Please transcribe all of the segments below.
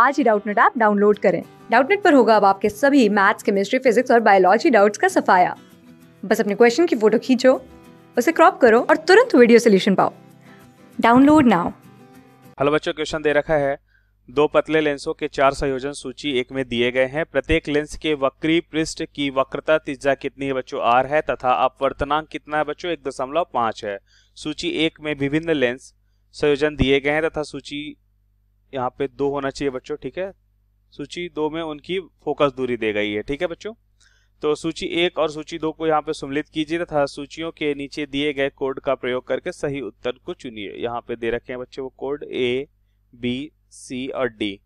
आज ही Doubtnut app download करें डाउटनेट पर होगा अब आपके सभी मैथ्स केमिस्ट्री फिजिक्स और बायोलॉजी डाउट्स का सफाया बस अपने क्वेश्चन की फोटो खींचो उसे क्रॉप करो और तुरंत वीडियो सोल्यूशन पाओ डाउनलोड नाउ हेलो बच्चों क्वेश्चन दे रखा है दो पतले लेंसों के चार संयोजन सूची एक में दिए गए हैं प्रत्येक लेंस के वक्री पृष्ठ की वक्रता तिज्जा कितनी है बच्चों आर है तथा अपवर्तनांक कितना है बच्चों एक दशमलव पांच है सूची एक में विभिन्न लेंस संयोजन दिए गए हैं तथा सूची यहाँ पे दो होना चाहिए बच्चों ठीक है सूची दो में उनकी फोकस दूरी दे गई है ठीक है बच्चों तो सूची एक और सूची दो को यहाँ पे सम्मिलित कीजिए तथा सूचियों के नीचे दिए गए कोड का प्रयोग करके सही उत्तर को चुनिए यहाँ पे दे रखे हैं बच्चों वो कोड ए बी सी और डी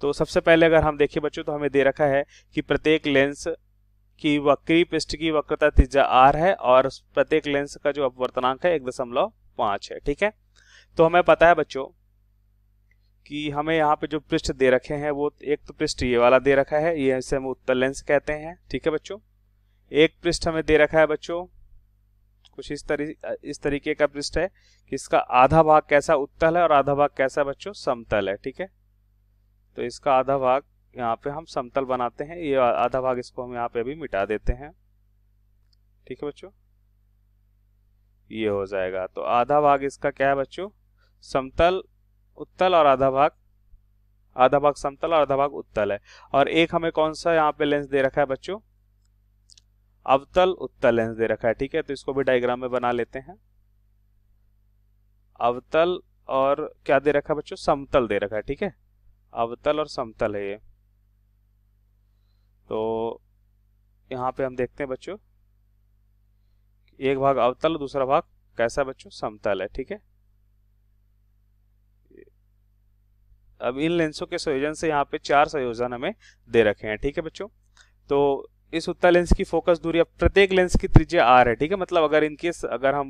तो सबसे पहले अगर हम देखें बच्चों तो हमें दे रखा है कि प्रत्येक लेंस की वक्री पृष्ठ की वक्रता तीजा आर है और प्रत्येक लेंस का जो अपवर्तनांक है एक दशमलव पांच है ठीक है तो हमें पता है बच्चों कि हमें यहाँ पे जो पृष्ठ दे रखे हैं वो एक तो पृष्ठ ये वाला दे रखा है ये इसे हम उत्तर लेंस कहते हैं ठीक है बच्चों एक पृष्ठ हमें दे रखा है बच्चों कुछ इस तरी इस तरीके का पृष्ठ है कि इसका आधा भाग कैसा उत्तल है और आधा भाग कैसा बच्चों समतल है ठीक है तो इसका आधा भाग यहाँ पे हम समतल बनाते हैं ये आधा भाग इसको हम यहाँ पे अभी मिटा देते हैं ठीक है बच्चों ये हो जाएगा तो आधा भाग इसका क्या है बच्चों समतल उत्तल और आधा भाग आधा भाग समतल और आधा भाग उत्तल है और एक हमें कौन सा यहाँ पे लेंस दे रखा है बच्चों अवतल उत्तल लेंस दे रखा है ठीक है तो इसको भी डायग्राम में बना लेते हैं अवतल और क्या दे रखा है बच्चों समतल दे रखा है ठीक है अवतल और समतल है ये तो यहाँ पे हम देखते हैं बच्चों एक भाग अवतल दूसरा भाग कैसा बच्चों समतल है ठीक है अब इन लेंसों के संयोजन से यहाँ पे चार संयोजन हमें दे रखे हैं ठीक है बच्चों तो इस उत्तर लेंस की फोकस दूरी अब प्रत्येक लेंस की त्रिज्या आर है ठीक है मतलब अगर इनके अगर हम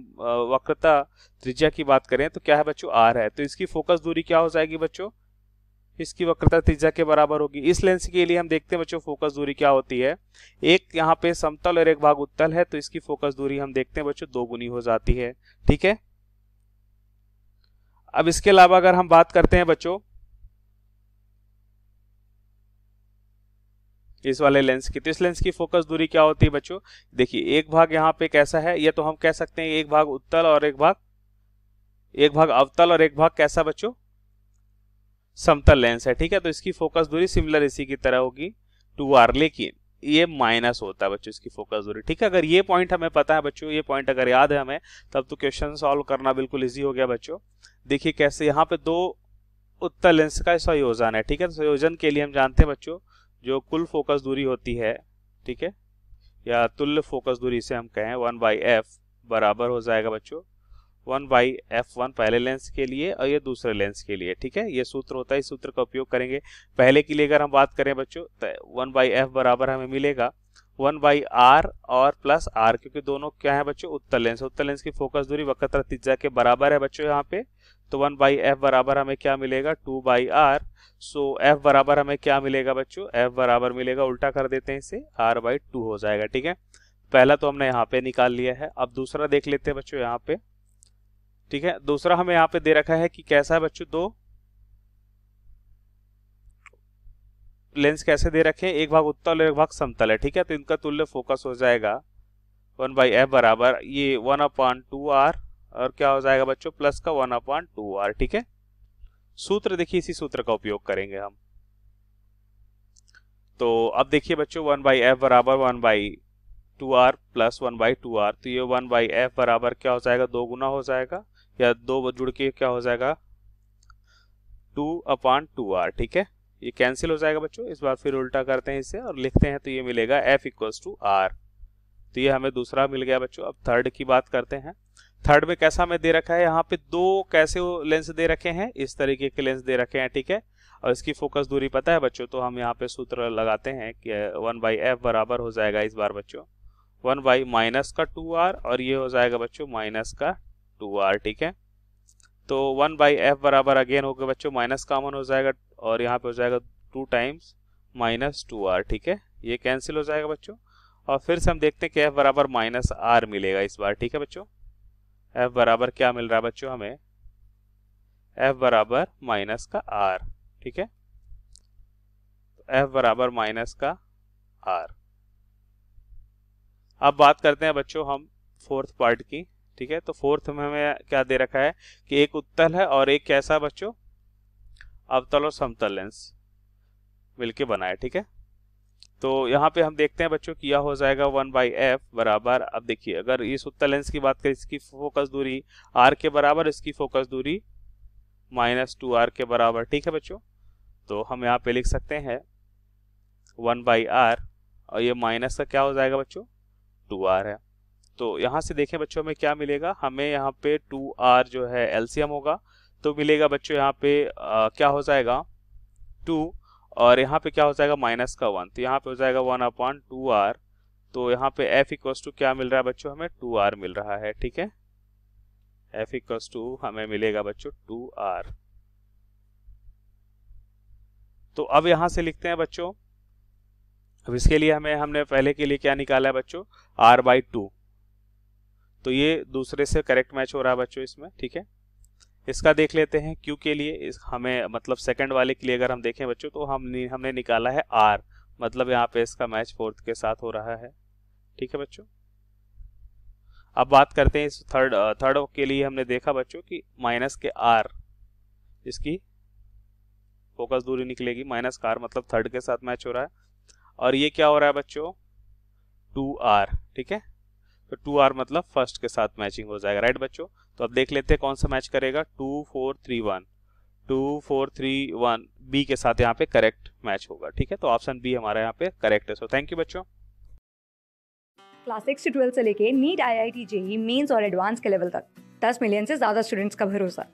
वक्रता त्रिज्या की बात करें तो क्या है बच्चों आर है तो इसकी फोकस दूरी क्या हो जाएगी बच्चों इसकी वक्रता त्रिज्या के बराबर होगी इस लेंस के लिए हम देखते हैं बच्चों फोकस दूरी क्या होती है एक यहाँ पे समतल और एक भाग उत्तल है तो इसकी फोकस दूरी हम देखते हैं बच्चों दोगुनी हो जाती है ठीक है अब इसके अलावा अगर हम बात करते हैं बच्चों इस वाले लेंस की तो इस लेंस की फोकस दूरी क्या होती है बच्चों देखिए एक भाग यहाँ पे कैसा है यह तो हम कह सकते हैं एक भाग उत्तल और एक भाग एक भाग अवतल और एक भाग कैसा बच्चों समतल लेंस है ठीक है तो इसकी फोकस दूरी सिमिलर इसी की तरह होगी टू आर लेकिन ये माइनस होता है बच्चों इसकी फोकस दूरी ठीक है अगर ये पॉइंट हमें पता है बच्चों ये पॉइंट अगर याद है हमें तब तो क्वेश्चन सॉल्व करना बिल्कुल ईजी हो गया बच्चों देखिए कैसे यहाँ पे दो उत्तर लेंस का संयोजन है ठीक है संयोजन के लिए हम जानते हैं बच्चों जो कुल फोकस दूरी होती है ठीक है या तुल्य फोकस दूरी से हम कहें वन बाई एफ बराबर हो जाएगा बच्चों वन बाई एफ वन पहले लेंस के लिए और ये दूसरे लेंस के लिए ठीक है ये सूत्र होता है इस सूत्र का उपयोग करेंगे पहले के लिए अगर हम बात करें बच्चों तो वन बाई एफ बराबर हमें मिलेगा वन बाई आर और प्लस आर क्योंकि दोनों क्या है बच्चों उत्तर लेंस उत्तर लेंस की फोकस दूरी वक़्त त्रिज्या के बराबर है बच्चों यहाँ पे तो वन बाई एफ बराबर हमें क्या मिलेगा two by R so so, f बराबर हमें क्या मिलेगा बच्चों f बराबर मिलेगा उल्टा कर देते हैं इसे r बाई टू हो जाएगा ठीक है पहला तो हमने यहाँ पे निकाल लिया है अब दूसरा देख लेते हैं बच्चों यहाँ पे ठीक है दूसरा हमें यहाँ पे दे रखा है कि कैसा है बच्चों दो लेंस कैसे दे रखे हैं एक भाग उत्तल और एक भाग समतल है ठीक है तो इनका तुल्य फोकस हो जाएगा वन बाई एफ बराबर ये वन अपॉन टू आर और क्या हो जाएगा बच्चों प्लस का वन अपॉन टू आर ठीक है सूत्र देखिए इसी सूत्र का उपयोग करेंगे हम तो अब देखिए बच्चों वन बाई एफ बराबर one by two R plus one by two R तो ये वन बाई एफ बराबर क्या हो जाएगा दो गुना हो जाएगा या दो जुड़ के क्या हो जाएगा टू अपॉन टू आर ठीक है ये कैंसिल हो जाएगा बच्चों इस बार फिर उल्टा करते हैं इसे और लिखते हैं तो ये मिलेगा एफ इक्वल्स टू आर तो ये हमें दूसरा मिल गया बच्चों अब थर्ड की बात करते हैं थर्ड में कैसा में दे रखा है यहाँ पे दो कैसे लेंस दे रखे हैं इस तरीके के लेंस दे रखे हैं ठीक है और इसकी फोकस दूरी पता है बच्चों तो हम यहाँ पे सूत्र लगाते हैं कि वन बाई एफ बराबर हो जाएगा इस बार बच्चों वन बाई माइनस का टू आर और ये हो जाएगा बच्चों माइनस का टू आर ठीक है तो वन बाई एफ बराबर अगेन हो गया बच्चों माइनस कॉमन हो जाएगा और यहाँ पे हो जाएगा two times minus two R ठीक है ये कैंसिल हो जाएगा बच्चों और फिर से हम देखते हैं कि एफ बराबर माइनस आर मिलेगा इस बार ठीक है बच्चों एफ बराबर क्या मिल रहा है बच्चों हमें एफ बराबर माइनस का आर ठीक है एफ बराबर माइनस का आर अब बात करते हैं बच्चों हम फोर्थ पार्ट की ठीक है तो फोर्थ में हमें क्या दे रखा है कि एक उत्तल है और एक कैसा बच्चों अवतल और समतल लेंस मिलके बनाए ठीक है तो यहाँ पे हम देखते हैं बच्चों कि यह हो जाएगा वन बाई एफ बराबर अब देखिए अगर इस उत्तर लेंस की बात करें इसकी फोकस दूरी आर के बराबर इसकी फोकस दूरी माइनस टू आर के बराबर ठीक है बच्चों तो हम यहाँ पे लिख सकते हैं वन बाई आर और ये माइनस का क्या हो जाएगा बच्चों टू आर है तो यहाँ से देखें बच्चों हमें क्या मिलेगा हमें यहाँ पे टू आर जो है एलसीएम होगा तो मिलेगा बच्चों यहाँ पे आ, क्या हो जाएगा टू और यहाँ पे क्या हो जाएगा माइनस का वन तो यहाँ पे हो जाएगा वन अपॉन टू आर तो यहाँ पे एफ इक्वस टू क्या मिल रहा है बच्चों हमें टू आर मिल रहा है ठीक है एफ इक्वस टू हमें मिलेगा बच्चों टू आर तो अब यहां से लिखते हैं बच्चों अब इसके लिए हमें हमने पहले के लिए क्या निकाला है बच्चों आर बाई टू तो ये दूसरे से करेक्ट मैच हो रहा है बच्चों इसमें ठीक है इसका देख लेते हैं क्यू के लिए हमें मतलब सेकंड वाले के लिए अगर हम देखें बच्चों तो हम हमने निकाला है आर मतलब यहाँ पे इसका मैच फोर्थ के साथ हो रहा है ठीक है बच्चों अब बात करते हैं इस थर्ड थर्ड के लिए हमने देखा बच्चों कि माइनस के आर इसकी फोकस दूरी निकलेगी माइनस का मतलब थर्ड के साथ मैच हो रहा है और ये क्या हो रहा है बच्चों टू आर ठीक है तो टू आर मतलब फर्स्ट के साथ मैचिंग हो जाएगा राइट बच्चों तो अब देख लेते हैं कौन सा मैच करेगा two four three one two four three one B के साथ यहाँ पे करेक्ट मैच होगा ठीक है तो ऑप्शन बी हमारा यहाँ पे करेक्ट है सो थैंक यू बच्चों क्लास सिक्स से ट्वेल्थ से लेके NEET I I T JEE mains और एडवांस के लेवल तक दस मिलियन से ज़्यादा स्टूडेंट्स का भरोसा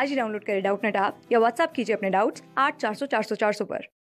आज ही डाउनलोड करें डाउट नेट आप या व्हाट्सअप कीजिए अपने डाउट्स आठ चार सौ चार सौ चार सौ पर